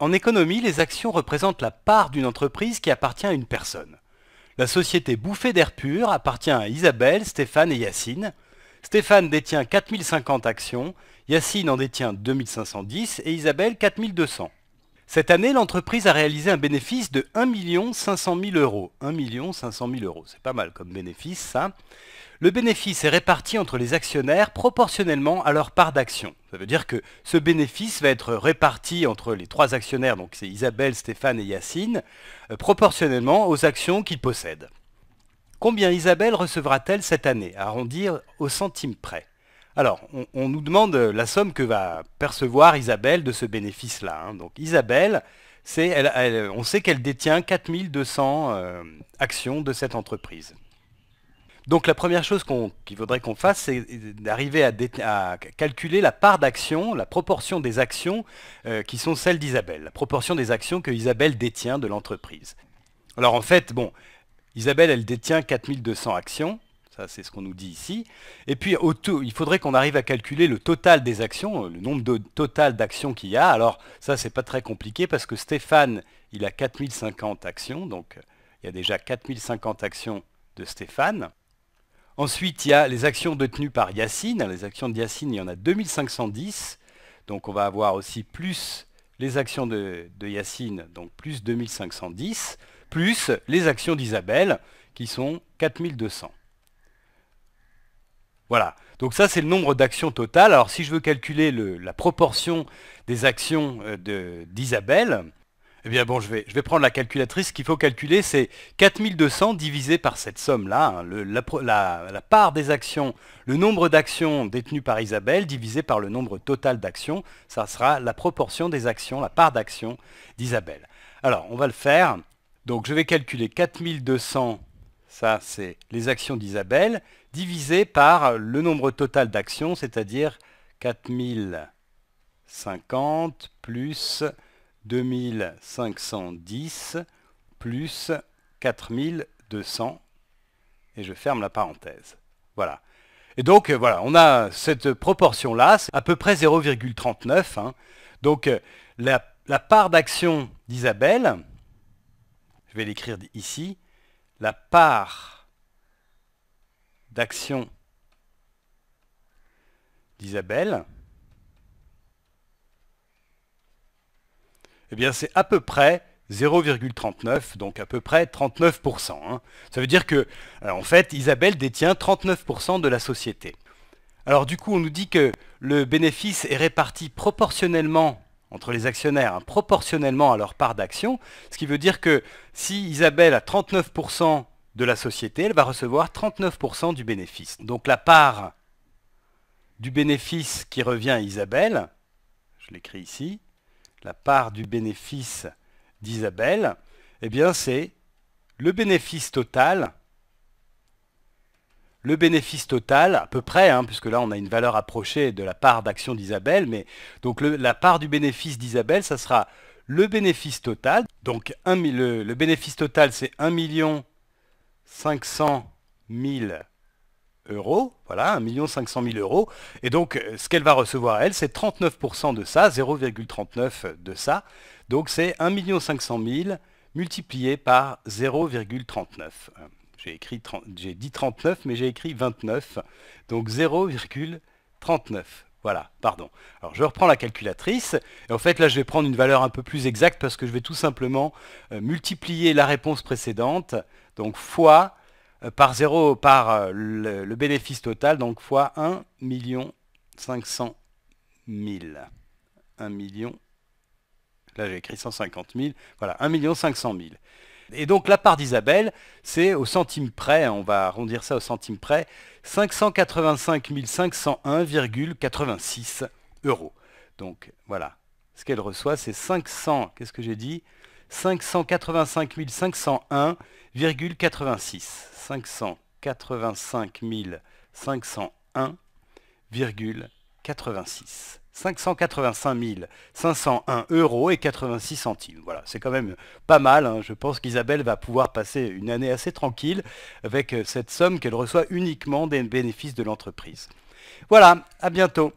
En économie, les actions représentent la part d'une entreprise qui appartient à une personne. La société Bouffée d'air pur appartient à Isabelle, Stéphane et Yacine. Stéphane détient 4050 actions, Yacine en détient 2510 et Isabelle 4200. Cette année, l'entreprise a réalisé un bénéfice de 1 500 000 euros. 1 500 000 euros, c'est pas mal comme bénéfice ça. Le bénéfice est réparti entre les actionnaires proportionnellement à leur part d'action. Ça veut dire que ce bénéfice va être réparti entre les trois actionnaires, donc c'est Isabelle, Stéphane et Yacine, euh, proportionnellement aux actions qu'ils possèdent. Combien Isabelle recevra-t-elle cette année Arrondir au centime près. Alors, on, nous demande la somme que va percevoir Isabelle de ce bénéfice-là. Hein. Donc Isabelle, on sait qu'elle détient 4200 euh, actions de cette entreprise. Donc la première chose qu'il faudrait qu'on fasse, c'est d'arriver à, calculer la part d'actions, la proportion des actions euh, qui sont celles d'Isabelle, la proportion des actions que Isabelle détient de l'entreprise. Alors en fait, bon, Isabelle, elle détient 4200 actions. Ça, c'est ce qu'on nous dit ici. Et puis, il faudrait qu'on arrive à calculer le total des actions, le nombre de total d'actions qu'il y a. Alors, ça, c'est pas très compliqué parce que Stéphane, il a 4050 actions. Donc, il y a déjà 4050 actions de Stéphane. Ensuite, il y a les actions détenues par Yacine. les actions de Yacine, il y en a 2510. Donc, on va avoir aussi plus les actions de, de Yacine, donc plus 2510, plus les actions d'Isabelle, qui sont 4200. Voilà. Donc ça, c'est le nombre d'actions totales. Alors si je veux calculer la proportion des actions euh, d'Isabelle, eh bien bon, je vais, je vais prendre la calculatrice. Ce qu'il faut calculer, c'est 4200 divisé par cette somme-là, hein. la, part des actions, le nombre d'actions détenues par Isabelle divisé par le nombre total d'actions. Ça sera la proportion des actions, la part d'actions d'Isabelle. Alors, on va le faire. Donc je vais calculer 4200 ça c'est les actions d'Isabelle, divisé par le nombre total d'actions, c'est-à-dire 4050 plus 2510 plus 4200. Et je ferme la parenthèse. Voilà. Et donc euh, voilà, on a cette proportion-là, c'est à peu près 0,39. Hein. Donc euh, la, la part d'action d'Isabelle, je vais l'écrire ici, la part d'action d'Isabelle, eh bien c'est à peu près 0,39, donc à peu près 39%. Hein. Ça veut dire que, euh, en fait, Isabelle détient 39% de la société. Alors du coup, on nous dit que le bénéfice est réparti proportionnellement entre les actionnaires hein, proportionnellement à leur part d'action, ce qui veut dire que si Isabelle a 39% de la société, elle va recevoir 39% du bénéfice. Donc la part du bénéfice qui revient à Isabelle, je l'écris ici, la part du bénéfice d'Isabelle, eh bien c'est le bénéfice total le bénéfice total, à peu près, hein, puisque là on a une valeur approchée de la part d'action d'Isabelle, mais donc la part du bénéfice d'Isabelle, ça sera le bénéfice total. Donc un, le, le, bénéfice total c'est 1 500 000 euros, voilà, 1 500 000 euros. Et donc euh, ce qu'elle va recevoir, elle, c'est 39% de ça, 0,39 de ça. Donc c'est 1 500 000 multiplié par 0,39. J'ai écrit j'ai dit 39, mais j'ai écrit 29. Donc 0,39. Voilà, pardon. Alors je reprends la calculatrice. Et en fait, là, je vais prendre une valeur un peu plus exacte parce que je vais tout simplement euh, multiplier la réponse précédente, donc fois euh, par 0, par euh, le, bénéfice total, donc fois 1 500 000. 1 million. Là, j'ai écrit 150 000. Voilà, 1 500 000. Et donc la part d'Isabelle, c'est au centime près, hein, on va arrondir ça au centime près, 585 501,86 euros. Donc voilà, ce qu'elle reçoit, c'est 500, qu'est-ce que j'ai dit 585 501,86. 585 501,86. 585 501 euros et 86 centimes. Voilà, c'est quand même pas mal. Hein. Je pense qu'Isabelle va pouvoir passer une année assez tranquille avec euh, cette somme qu'elle reçoit uniquement des bénéfices de l'entreprise. Voilà, à bientôt.